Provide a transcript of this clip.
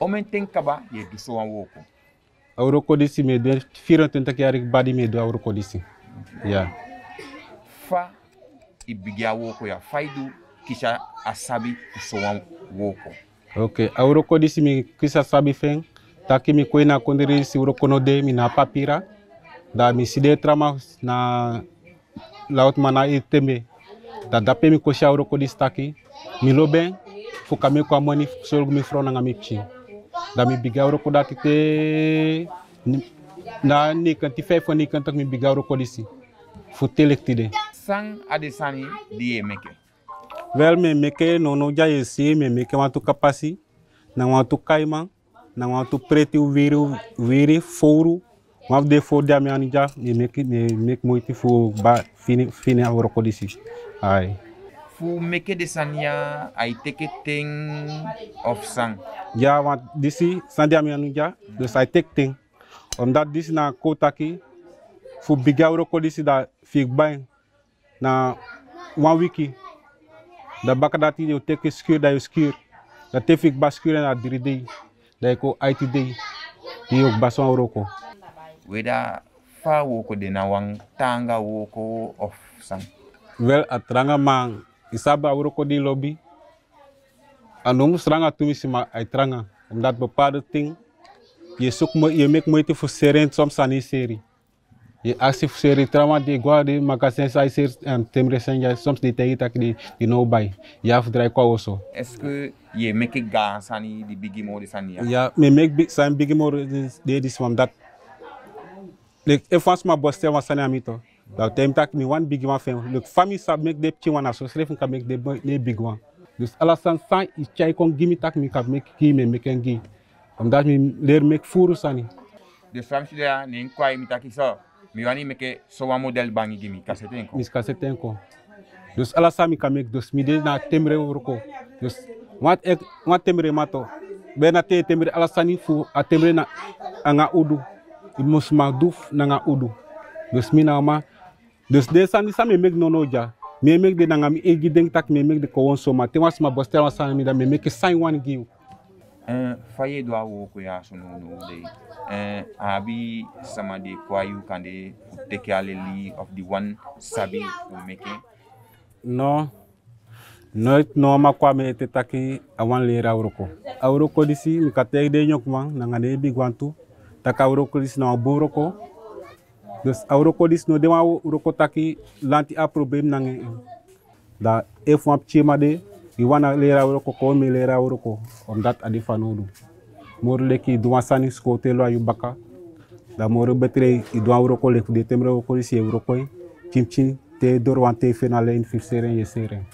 omenten kaba ye dusuwan wo kun awro kodisi me de firon ten taki arik badi me do awro kodisi ya fa ibigya wo ko ya faidu kisha asabi dusuwan wo ko ok awro kodisi mi kisha sabi feng taki mi ko ina kondiri si wro kono de mi na papira da mi side trama na laut mana iteme da dape mi ko sha awro kodisi taki mi loben fuka mi ko amoni solo mi na ngami chi dami bigawro ko dakite na ni kan, ti fe fo ni kantak mi bigawro ko lisi fu telektide sang adesani di meke wel me meke no no jaye si me meke kapasi na tu kaima na tu preti wiri wiri furu ma de fo dami anija me meke me meke moiti fo ba fini fini awro ko lisi ai fu meke de sanya ay teke ting of sang. Ya, wa disi sandia mi anu ja, sa tek ting. dat disi na ki fu biga ko disi da fig bain na one wiki. Da baka dati yo teke skur da yo skur. Da te fig ba na diri dei. Da eko aiti de Di yo Weda fa ko de na wang tanga ko of sang. Well, at mang isaba awuro lobby, lobi anum stranga tumi sima ay tranga omdat bepaalde ting je zoekt me je maakt moeite voor serien soms aan trauma gwa de magasin sai ser en temre soms die tak di di no ya ja verdrai kwa oso est-ce que ga sani di bigi mo di sani ya, ya me mek big san bigi mo de di swam dat lek efans ma boste wa sani amito That will impact me one big one family. Look, family sub make the petit one, so slave can make the, the big one. Dus alasan san i chai kon gimi tak mi kap mek ki me meken gi. Omdat mi leer mek furu sani. De famsi da ni kwai mi taki so. Mi wani meke so wa model bangi gimi kaseten ko. Mis kaseten ko. Dus alasan mi kamek dus mi de na temre worko. Dus wat ek wat temre mato. Bena te temre alasani fu a temre na anga udu. I musma duf na nga udu. Dus mi na ma Des de san di sa me mek nono ja. Me mek de dan nga mi egideng tak, me mek de kowon soma. Te wans ma boste wans san mi da, me mek e san yon giw. Eh, faye dwa woko ya sonon nou de, eh, abi saman de kwayo kande uteki ale li of di wan sabi ou meke? No, no et non wakwa me ete taki a wan lera wroko. Wroko disi, mkatek de nyokman, nan gande ebi gwan tou, tak wroko disi nan waboroko, Dus a dis no dema roko taki lanti a problem nange. Da e ap chema de, i wana lera roko ko mi lera roko. dat adi fanodu. Mor leki duwa sani skote lo ayu baka. Da mor betre i duwa roko leku de temre roko si e roko. Chim chim te dorwan te fenale in fifseren yeseren.